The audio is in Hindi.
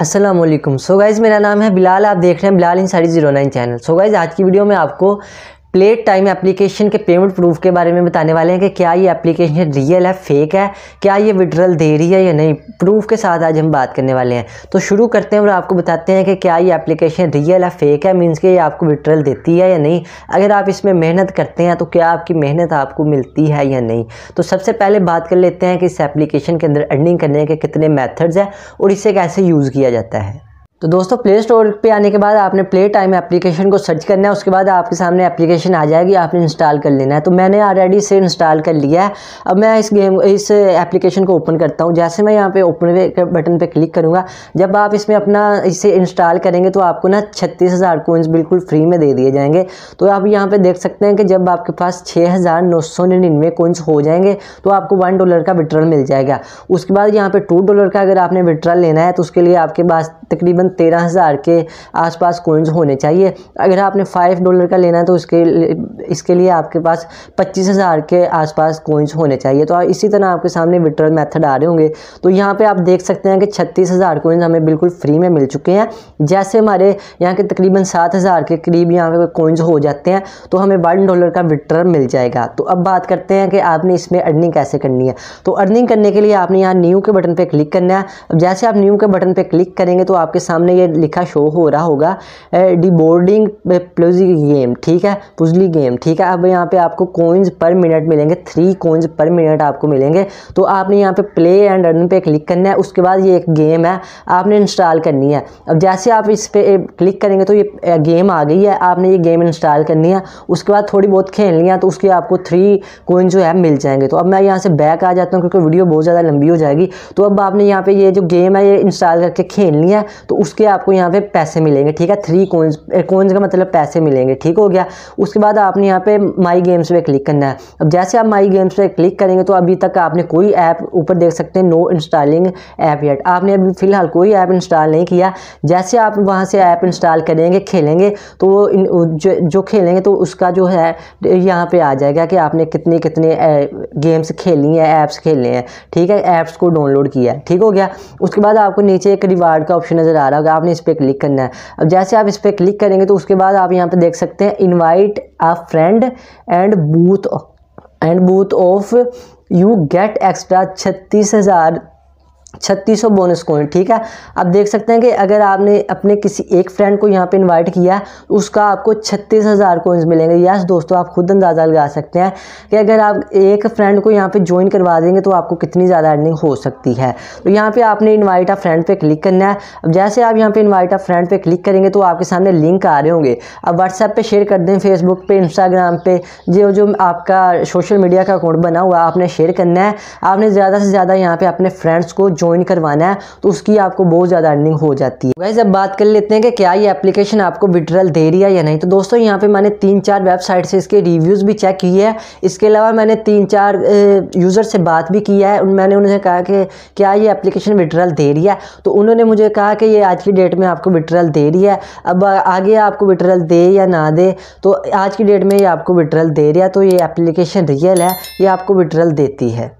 असलम सो गाइज़ मेरा नाम है बिलाल आप देख रहे हैं बिलाल इन साड़ी zero nine channel so guys आज की वीडियो में आपको प्लेट टाइम एप्लीकेशन के पेमेंट प्रूफ के बारे में बताने वाले हैं कि क्या ये एप्लीकेशन रियल है फेक है क्या ये विड्रल दे रही है या नहीं प्रूफ के साथ आज हम बात करने वाले हैं तो शुरू करते हैं और आपको बताते हैं कि क्या ये एप्लीकेशन रियल है फेक है मीन्स कि ये आपको विड्रल देती है या नहीं अगर आप इसमें मेहनत करते हैं तो क्या आपकी मेहनत आपको मिलती है या नहीं तो सबसे पहले बात कर लेते हैं कि इस एप्लीकेशन के अंदर अर्निंग करने के कितने मैथड्स हैं और इसे कैसे यूज़ किया जाता है तो दोस्तों प्ले स्टोर पे आने के बाद आपने प्ले टाइम एप्लीकेशन को सर्च करना है उसके बाद आपके सामने एप्लीकेशन आ जाएगी आपने इंस्टॉल कर लेना है तो मैंने ऑलरेडी से इंस्टॉल कर लिया है अब मैं इस गेम इस एप्लीकेशन को ओपन करता हूँ जैसे मैं यहाँ पे ओपन बटन पे क्लिक करूँगा जब आप इसमें अपना इसे इंस्टॉल करेंगे तो आपको ना छत्तीस हज़ार कोइंस बिल्कुल फ्री में दे दिए जाएंगे तो आप यहाँ पर देख सकते हैं कि जब आपके पास छः हज़ार नौ सौ निन्यानवे कोइंस हो जाएंगे तो आपको वन डॉलर का विड्रॉल मिल जाएगा उसके बाद यहाँ पर टू डॉलर का अगर आपने विड्रॉल लेना है तो उसके लिए आपके पास तकरीबन तेरह हज़ार के आसपास कोइंस होने चाहिए अगर आपने फाइव डॉलर का लेना है तो उसके इसके लिए आपके पास पच्चीस हज़ार के आसपास कोइंस होने चाहिए तो इसी तरह आपके सामने विड्रॉल मेथड आ रहे होंगे तो यहाँ पर आप देख सकते हैं कि छत्तीस हज़ार हमें बिल्कुल फ्री में मिल चुके हैं जैसे हमारे यहाँ के तकरीबन सात हज़ार के करीब यहाँ पे कोइंस हो जाते हैं तो हमें वन डॉलर का विड्रॉल मिल जाएगा तो अब बात करते हैं कि आपने इसमें अर्निंग कैसे करनी है तो अर्निंग करने के लिए आपने यहाँ न्यू के बटन पर क्लिक करना है जैसे आप न्यू के बटन पर क्लिक करेंगे तो आपके सामने ये लिखा शो हो रहा होगा डी बोर्डिंग प्लुजी गेम ठीक है पुजली गेम ठीक है अब यहाँ पे आपको कोइंस पर मिनट मिलेंगे थ्री कोइंस पर मिनट आपको मिलेंगे तो आपने यहाँ पे प्ले एंड रन पे क्लिक करना है उसके बाद ये एक गेम है आपने इंस्टॉल करनी है अब जैसे आप इस पर क्लिक करेंगे तो ये गेम आ गई है आपने ये गेम इंस्टॉल करनी है उसके बाद थोड़ी बहुत खेलनी है तो उसके आपको थ्री कोइन जो है मिल जाएंगे तो अब मैं यहाँ से बैक आ जाता हूँ क्योंकि वीडियो बहुत ज़्यादा लंबी हो जाएगी तो अब आपने यहाँ पे ये जो गेम है ये इंस्टॉल करके खेलनी है तो उसके आपको यहाँ पे पैसे मिलेंगे ठीक है थ्री कोइंस कोइंस का मतलब पैसे मिलेंगे ठीक हो गया उसके बाद आपने यहाँ पे माई गेम्स पे क्लिक करना है अब जैसे आप माई गेम्स पे क्लिक करेंगे तो अभी तक आपने कोई ऐप ऊपर देख सकते हैं नो इंस्टॉलिंग ऐप येट आपने अभी फ़िलहाल कोई ऐप इंस्टॉल नहीं किया जैसे आप वहाँ से ऐप इंस्टॉल करेंगे खेलेंगे तो जो, जो खेलेंगे तो उसका जो है यहाँ पर आ जाएगा कि आपने कितने कितने गेम्स खेली हैं ऐप्स खेले हैं ठीक है ऐप्स को डाउनलोड किया ठीक हो गया उसके बाद आपको नीचे एक रिवार्ड का ऑप्शन नज़र आ रहा होगा आपने इस पर क्लिक करना है अब जैसे आप इस पर क्लिक करेंगे तो उसके बाद आप यहाँ पर देख सकते हैं invite a friend and both and both of you get extra छत्तीस हज़ार छत्तीस सौ बोनस पॉइंट ठीक है आप देख सकते हैं कि अगर आपने अपने किसी एक फ्रेंड को यहाँ पे इनवाइट किया है उसका आपको छत्तीस हज़ार कोइंस मिलेंगे यस दोस्तों आप खुद अंदाज़ा लगा सकते हैं कि अगर आप एक फ्रेंड को यहाँ पे ज्वाइन करवा देंगे तो आपको कितनी ज़्यादा अर्निंग हो सकती है तो यहाँ पर आपने इन्वाइट आ फ्रेंड पर क्लिक करना है अब जैसे आप यहाँ पर इन्वाइट आ फ्रेंड पर क्लिक करेंगे तो आपके सामने लिंक आ रहे होंगे अब व्हाट्सएप पर शेयर कर दें फेसबुक पर इंस्टाग्राम पर जो जो आपका सोशल मीडिया का अकाउंट बना हुआ आपने शेयर करना है आपने ज़्यादा से ज़्यादा यहाँ पर अपने फ्रेंड्स को ज्वाइन करवाना है तो उसकी आपको बहुत ज़्यादा अर्निंग हो जाती है वैसे अब बात कर लेते हैं कि क्या ये एप्लीकेशन आपको विड्रल दे रही है या नहीं तो दोस्तों यहाँ पे मैंने तीन चार वेबसाइट से इसके रिव्यूज़ भी चेक किए हैं इसके अलावा मैंने तीन चार यूज़र से बात भी की है उन मैंने उनसे कहा कि क्या ये एप्लीकेशन विड्रल दे रही है तो उन्होंने मुझे कहा कि ये आज की डेट में आपको विड्रल दे रही है अब आगे आपको विड्रल दे या ना दे तो आज की डेट में ये आपको विड्रल दे रही है तो ये एप्लीकेशन रियल है ये आपको विड्रल देती है